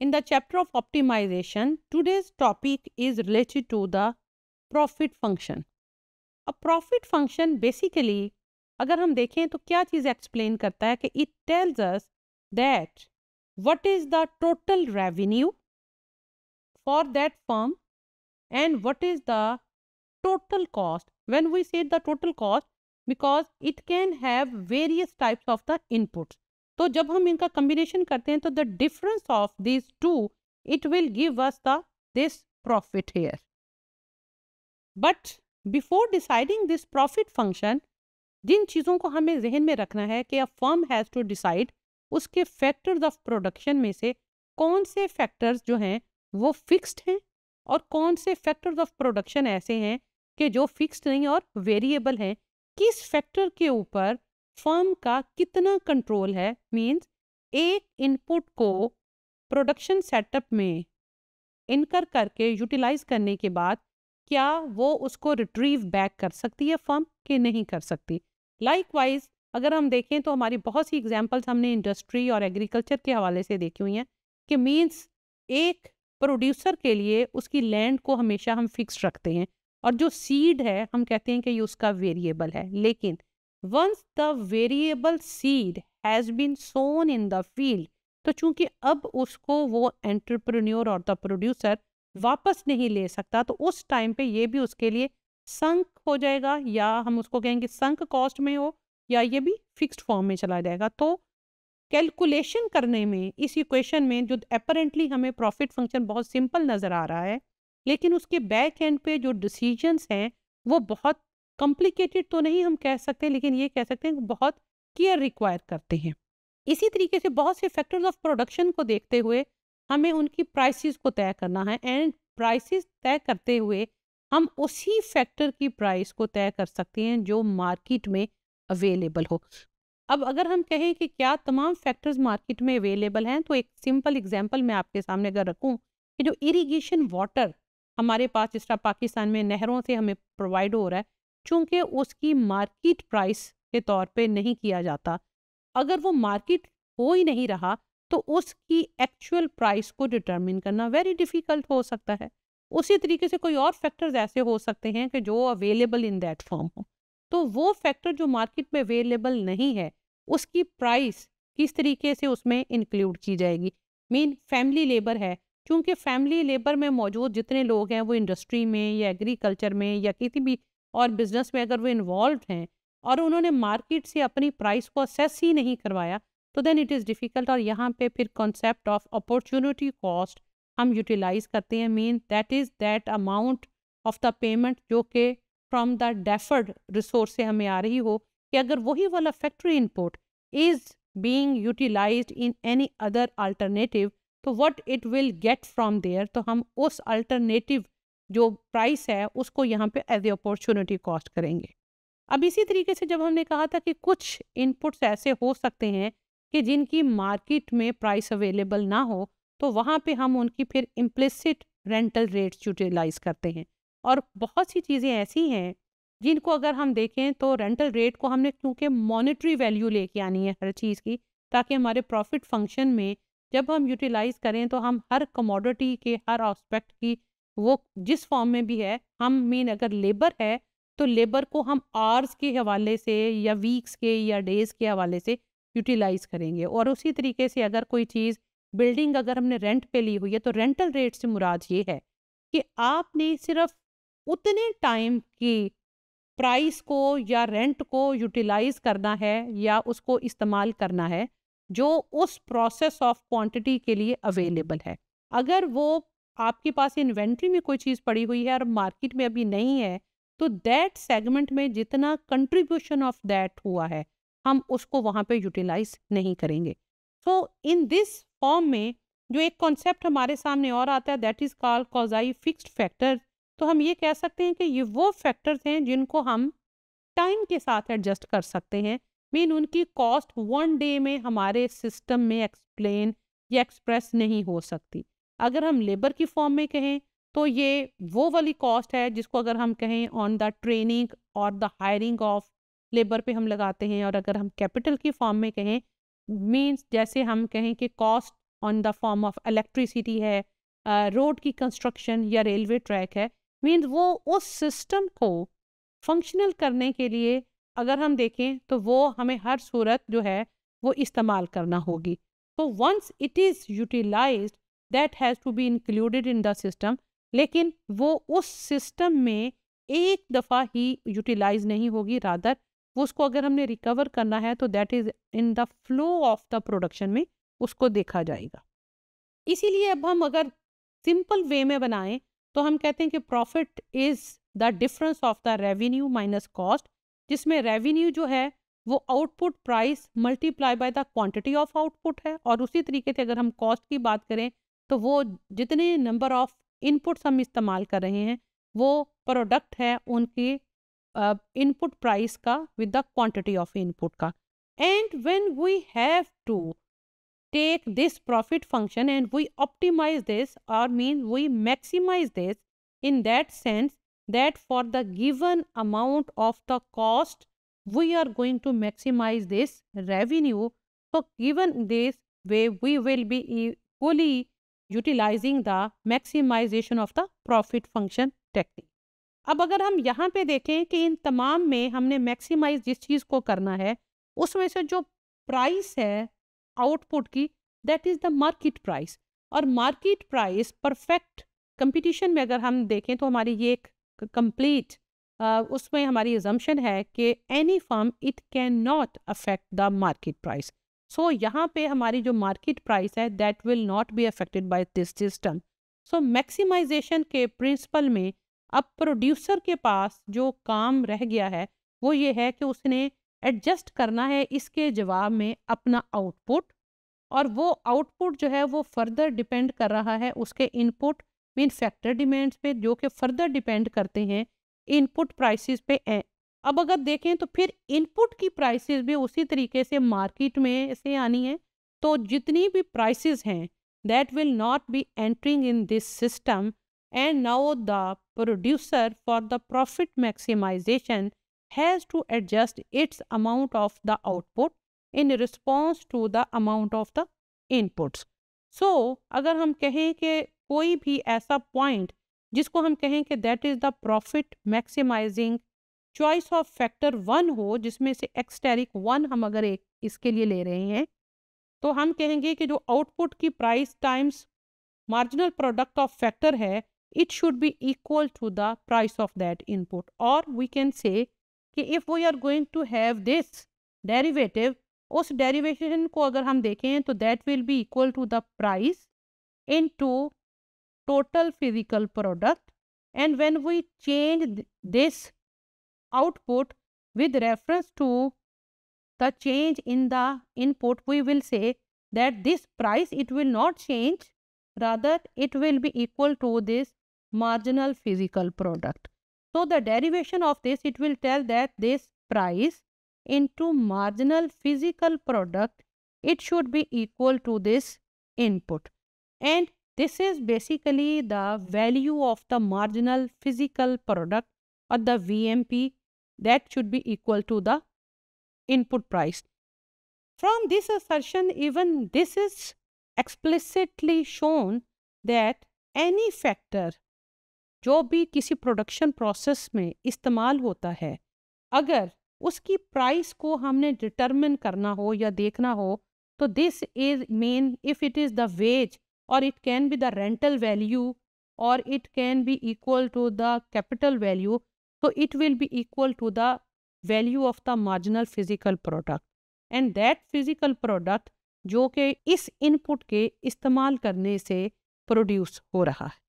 In the chapter of optimization, today's topic is related to the profit function. A profit function basically अगर हम देखें तो क्या चीज़ explain? करता है कि it tells us that what is the total and what is the total cost when we say the total cost because it can have various types of the inputs तो जब हम इनका कम्बिनेशन करते हैं तो the difference of this two it will give us the this profit here but before deciding this profit function जिन चीज़ों को हमें जहन में रखना है कि a firm has to decide उसके फैक्टर्स ऑफ प्रोडक्शन में से कौन से फैक्टर्स जो हैं वो फिक्स्ड हैं और कौन से फैक्टर्स ऑफ प्रोडक्शन ऐसे हैं कि जो फिक्स्ड नहीं और वेरिएबल हैं किस फैक्टर के ऊपर फर्म का कितना कंट्रोल है मीन्स एक इनपुट को प्रोडक्शन सेटअप में इनकर करके यूटिलाइज करने के बाद क्या वो उसको रिट्रीव बैक कर सकती है फर्म कि नहीं कर सकती लाइकवाइज अगर हम देखें तो हमारी बहुत सी एग्जांपल्स हमने इंडस्ट्री और एग्रीकल्चर के हवाले से देखी हुई हैं कि मींस एक प्रोड्यूसर के लिए उसकी लैंड को हमेशा हम फिक्स रखते हैं और जो सीड है हम कहते हैं कि ये उसका वेरिएबल है लेकिन once the variable seed has been sown in the field तो चूंकि अब उसको वो एंटरप्रन्योर और द प्रोड्यूसर वापस नहीं ले सकता तो उस टाइम पे ये भी उसके लिए संक हो जाएगा या हम उसको कहेंगे संक कॉस्ट में हो या ये भी फिक्स्ड फॉर्म में चला जाएगा तो कैलकुलेशन करने में इस इक्वेशन में जो अपरेंटली हमें प्रॉफिट फंक्शन बहुत सिंपल नज़र आ रहा है लेकिन उसके बैक एंड पे जो डिसीजंस हैं वो बहुत कॉम्प्लिकेटेड तो नहीं हम कह सकते लेकिन ये कह सकते हैं कि बहुत केयर रिक्वायर करते हैं इसी तरीके से बहुत से फैक्टर्स ऑफ प्रोडक्शन को देखते हुए हमें उनकी प्राइसेस को तय करना है एंड प्राइसेस तय करते हुए हम उसी फैक्टर की प्राइस को तय कर सकते हैं जो मार्केट में अवेलेबल हो अब अगर हम कहें कि क्या तमाम फैक्टर्स मार्केट में अवेलेबल हैं तो एक सिंपल एग्जांपल मैं आपके सामने अगर रखूं कि जो इरिगेशन वाटर हमारे पास जिस पाकिस्तान में नहरों से हमें प्रोवाइड हो रहा है चूंकि उसकी मार्केट प्राइस के तौर पे नहीं किया जाता अगर वो मार्केट हो ही नहीं रहा तो उसकी एक्चुअल प्राइस को डिटरमिन करना वेरी डिफ़िकल्ट हो सकता है उसी तरीके से कोई और फैक्टर्स ऐसे हो सकते हैं कि जो अवेलेबल इन दैट फॉर्म हो तो वो फैक्टर जो मार्केट में अवेलेबल नहीं है उसकी प्राइस किस तरीके से उसमें इंक्लूड की जाएगी मीन फैमिली लेबर है चूँकि फैमिली लेबर में मौजूद जितने लोग हैं वो इंडस्ट्री में या एग्रीकल्चर में या किसी भी और बिजनेस में अगर वो इन्वॉल्व हैं और उन्होंने मार्केट से अपनी प्राइस को असेस ही नहीं करवाया तो देन इट इज़ डिफ़िकल्ट और यहाँ पे फिर कॉन्सेप्ट ऑफ अपॉर्चुनिटी कॉस्ट हम यूटिलाइज करते हैं mean that is that amount of the payment जो कि फ्रॉम द डेफर्ड रिसोर्स से हमें आ रही हो कि अगर वही वाला factory input is being utilise in any other alternative तो what it will get from there तो हम उस अल्टरनेटिव जो प्राइस है उसको यहाँ पे एज ए अपॉर्चुनिटी कॉस्ट करेंगे अब इसी तरीके से जब हमने कहा था कि कुछ इनपुट्स ऐसे हो सकते हैं कि जिनकी मार्केट में प्राइस अवेलेबल ना हो तो वहाँ पे हम उनकी फिर इम्प्लिसिट रेंटल रेट्स यूटिलाइज करते हैं और बहुत सी चीज़ें ऐसी हैं जिनको अगर हम देखें तो रेंटल रेट को हमने क्योंकि मॉनिटरी वैल्यू लेके आनी है हर चीज़ की ताकि हमारे प्रॉफिट फंक्शन में जब हम यूटिलाइज़ करें तो हम हर कमोडिटी के हर आस्पेक्ट की वो जिस फॉर्म में भी है हम मेन अगर लेबर है तो लेबर को हम आवर्स के हवाले से या वीक्स के या डेज़ के हवाले से यूटिलाइज़ करेंगे और उसी तरीके से अगर कोई चीज़ बिल्डिंग अगर हमने रेंट पे ली हुई है तो रेंटल रेट से मुराद ये है कि आपने सिर्फ उतने टाइम की प्राइस को या रेंट को यूटिलाइज़ करना है या उसको इस्तेमाल करना है जो उस प्रोसेस ऑफ क्वांटिटी के लिए अवेलेबल है अगर वो आपके पास इन्वेंट्री में कोई चीज़ पड़ी हुई है और मार्केट में अभी नहीं है तो दैट सेगमेंट में जितना कंट्रीब्यूशन ऑफ दैट हुआ है हम उसको वहाँ पे यूटिलाइज नहीं करेंगे सो इन दिस फॉर्म में जो एक कॉन्सेप्ट हमारे सामने और आता है that is call quasi fixed factor तो हम ये कह सकते हैं कि ये वो फैक्टर्स हैं जिनको हम टाइम के साथ एडजस्ट कर सकते हैं मीन उनकी कॉस्ट वन डे में हमारे सिस्टम में एक्सप्लेन या एक्सप्रेस नहीं हो सकती अगर हम लेबर की फॉर्म में कहें तो ये वो वाली कॉस्ट है जिसको अगर हम कहें ऑन द ट्रेनिंग और द हायरिंग ऑफ लेबर पे हम लगाते हैं और अगर हम कैपिटल की फॉर्म में कहें मीन्स जैसे हम कहें कि cost on the form of electricity है रोड की कंस्ट्रक्शन या रेलवे ट्रैक है मीन्स वो उस सिस्टम को फंक्शनल करने के लिए अगर हम देखें तो वो हमें हर सूरत जो है वो इस्तेमाल करना होगी तो once it is utilise that has to be included in the system लेकिन वो उस सिस्टम में एक दफ़ा ही यूटिलाइज नहीं होगी रादर उसको अगर हमने रिकवर करना है तो that is in the flow of the production में उसको देखा जाएगा इसीलिए अब हम अगर सिंपल वे में बनाएं तो हम कहते हैं कि profit is the difference of the revenue minus cost जिसमें रेवेन्यू जो है वो output price multiply by the quantity of output है और उसी तरीके से अगर हम कॉस्ट की बात करें तो वो जितने नंबर ऑफ इनपुट्स हम इस्तेमाल कर रहे हैं वो प्रोडक्ट है उनकी इनपुट प्राइस का with the quantity of input का and when we have to take this profit function and we optimise this और mean we maximise this in that sense that for the given amount of the cost we are going to maximise this revenue so given this way we will be equally utilising the maximisation of the profit function technique अब अगर हम यहाँ पे देखें कि इन तमाम में हमने मैक्सिमाइज जिस चीज़ को करना है उसमें से जो प्राइस है आउटपुट की that is the market price और मार्केट प्राइस परफेक्ट कंपटीशन में अगर हम देखें तो हमारी ये एक कंप्लीट उसमें हमारी एजम्पन है कि any firm it can not affect the market price so so, यहाँ पे हमारी जो मार्केट प्राइस है that will not be affected by this system so maximisation के प्रिंसिपल में अब प्रोड्यूसर के पास जो काम रह गया है वो ये है कि उसने एडजस्ट करना है इसके जवाब में अपना आउटपुट और वो आउटपुट जो है वो फर्दर डिपेंड कर रहा है उसके इनपुट मीन फैक्टर डिमेंड्स पे जो कि फर्दर डिपेंड करते हैं इनपुट प्राइसेस पे अब अगर देखें तो फिर इनपुट की प्राइसेस भी उसी तरीके से मार्केट में से आनी है तो जितनी भी प्राइसेस हैं that will not be entering in this system and now the producer for the profit maximisation has to adjust its amount of the output in response to the amount of the inputs so अगर हम कहें कि कोई भी ऐसा point जिसको हम कहें कि that is the profit maximising choice of factor one हो जिसमें से एक्सटेरिक वन हम अगर एक इसके लिए ले रहे हैं तो हम कहेंगे कि जो आउटपुट की price times marginal product of factor है it should be equal to the price of that input और वी कैन से कि if we are going to have this derivative उस डेरिवेशन को अगर हम देखें तो that will be equal to the price into total physical product and when we change this output with reference to the change in the input, we will say that this price it will not change, rather it will be equal to this marginal physical product. So, the derivation of this it will tell that this price into marginal physical product it should be equal to this input and this is basically the value of the marginal physical product or the VMP that should be equal to the input price. From this assertion, even this is explicitly shown that any factor जो भी किसी production process में इस्तेमाल होता है अगर उसकी price को हमने डिटरमिन करना हो या देखना हो तो this is main if it is the wage और it can be the rental value और it can be equal to the capital value So it will be equal to the value of the marginal physical product and that physical product जो कि इस input के इस्तेमाल करने से produce हो रहा है